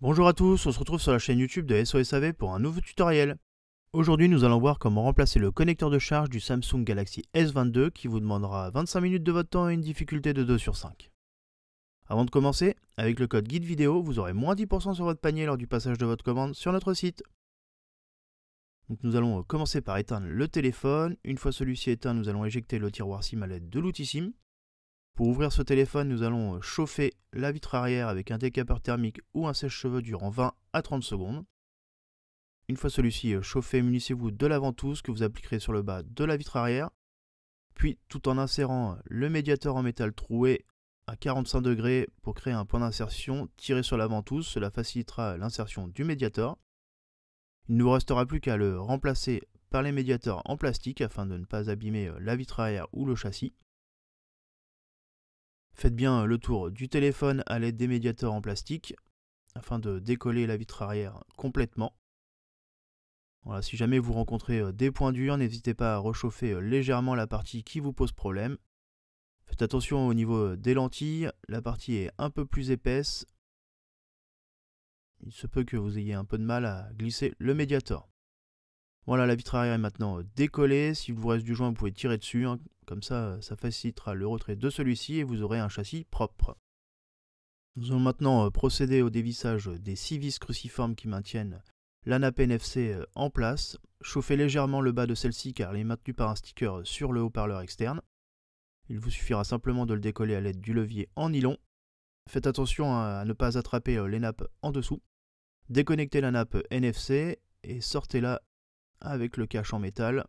Bonjour à tous, on se retrouve sur la chaîne YouTube de SOSAV pour un nouveau tutoriel. Aujourd'hui nous allons voir comment remplacer le connecteur de charge du Samsung Galaxy S22 qui vous demandera 25 minutes de votre temps et une difficulté de 2 sur 5. Avant de commencer, avec le code guide vidéo, vous aurez moins 10% sur votre panier lors du passage de votre commande sur notre site. nous allons commencer par éteindre le téléphone. Une fois celui-ci éteint, nous allons éjecter le tiroir SIM à l'aide de l'outil SIM. Pour ouvrir ce téléphone, nous allons euh, chauffer la vitre arrière avec un décapeur thermique ou un sèche-cheveux durant 20 à 30 secondes. Une fois celui-ci euh, chauffé, munissez-vous de la ventouse que vous appliquerez sur le bas de la vitre arrière, puis tout en insérant euh, le médiateur en métal troué à 45 degrés pour créer un point d'insertion, tirez sur la ventouse, cela facilitera l'insertion du médiateur. Il ne vous restera plus qu'à le remplacer par les médiateurs en plastique afin de ne pas abîmer la vitre arrière ou le châssis. Faites bien euh, le tour du téléphone à l'aide des médiators en plastique afin de décoller la vitre arrière complètement. Voilà, si jamais vous rencontrez euh, des points durs, hein, n'hésitez pas à rechauffer euh, légèrement la partie qui vous pose problème. Faites attention au niveau des lentilles, la partie est un peu plus épaisse. Il se peut que vous ayez un peu de mal à glisser le médiator. Voilà, la vitre arrière est maintenant décollée. S'il vous reste du joint, vous pouvez tirer dessus. Hein, comme ça, euh, ça facilitera le retrait de celui-ci et vous aurez un châssis propre. Nous allons maintenant euh, procéder au dévissage des 6 vis cruciformes qui maintiennent la nappe NFC euh, en place. Chauffez légèrement le bas de celle-ci car elle est maintenue par un sticker sur le haut-parleur externe. Il vous suffira simplement de le décoller à l'aide du levier en nylon. Faites attention à ne pas attraper les nappes en dessous. Déconnectez la nappe NFC et sortez-la avec le cache en métal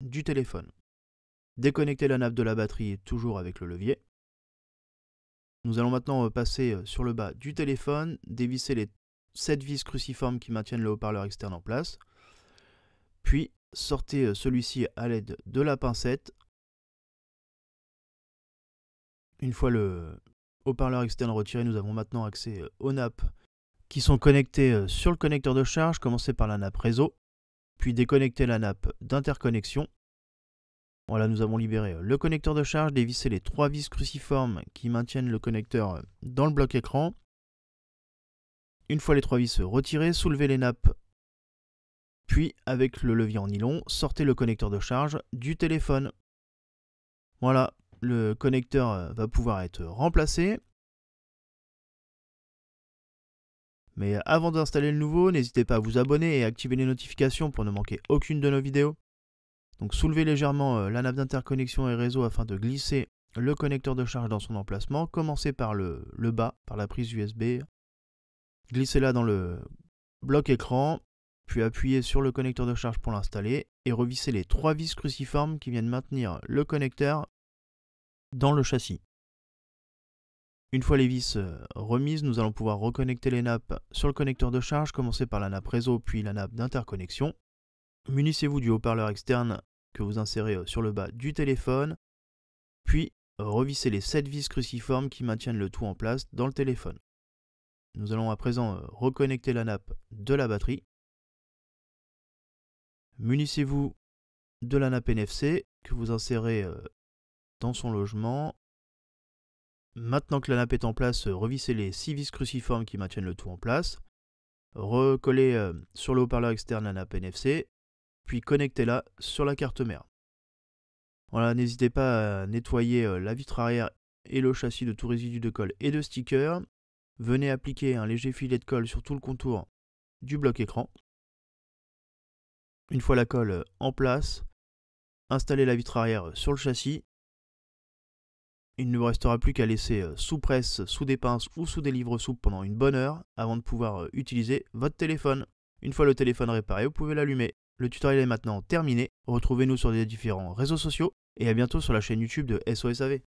du téléphone déconnecter la nappe de la batterie toujours avec le levier. Nous allons maintenant euh, passer euh, sur le bas du téléphone, dévisser les 7 vis cruciformes qui maintiennent le haut-parleur externe en place, puis sortez euh, celui-ci à l'aide de la pincette. Une fois le haut-parleur externe retiré, nous avons maintenant accès aux nappes qui sont connectées sur le connecteur de charge, commencez par la nappe réseau, puis déconnectez la nappe d'interconnexion voilà, nous avons libéré le connecteur de charge, dévissé les trois vis cruciformes qui maintiennent le connecteur dans le bloc écran. Une fois les trois vis retirées, soulevez les nappes, puis avec le levier en nylon, sortez le connecteur de charge du téléphone. Voilà, le connecteur euh, va pouvoir être remplacé. Mais avant d'installer le nouveau, n'hésitez pas à vous abonner et à activer les notifications pour ne manquer aucune de nos vidéos. Donc légèrement euh, la nappe d'interconnexion et réseau afin de glisser le connecteur de charge dans son emplacement. Commencez par le, bas, par la prise USB. Glissez-la dans le bloc écran, puis appuyez sur le connecteur de charge pour l'installer et revissez les trois vis cruciformes qui viennent maintenir le connecteur dans le châssis. Une fois les vis euh, remises, nous allons pouvoir reconnecter les nappes sur le connecteur de charge, commencer par la nappe réseau puis la nappe d'interconnexion. Munissez-vous du haut-parleur externe que vous insérez euh, sur le bas du téléphone, puis euh, revissez les 7 vis cruciformes qui maintiennent le tout en place dans le téléphone. Nous allons à présent euh, reconnecter la nappe de la batterie. Munissez-vous de la nappe NFC que vous insérez dans son logement. Maintenant que la nappe est en place, revissez les 6 vis cruciformes qui maintiennent le tout en place. Recollez sur le haut-parleur externe la nappe NFC puis connectez-la sur la carte mère. Voilà, n'hésitez pas à nettoyer euh, la vitre arrière et le châssis de tout résidu de colle et de sticker. Venez appliquer un léger filet de colle sur tout le contour du bloc écran. Une fois la colle euh, en place, installez la vitre arrière euh, sur le châssis. Il ne vous restera plus qu'à laisser sous presse, sous des pinces ou sous des livres souples pendant une bonne heure avant de pouvoir utiliser votre téléphone. Une fois le téléphone réparé, vous pouvez l'allumer. Le tutoriel est maintenant terminé. Retrouvez-nous sur les différents réseaux sociaux et à bientôt sur la chaîne YouTube de SOSAV.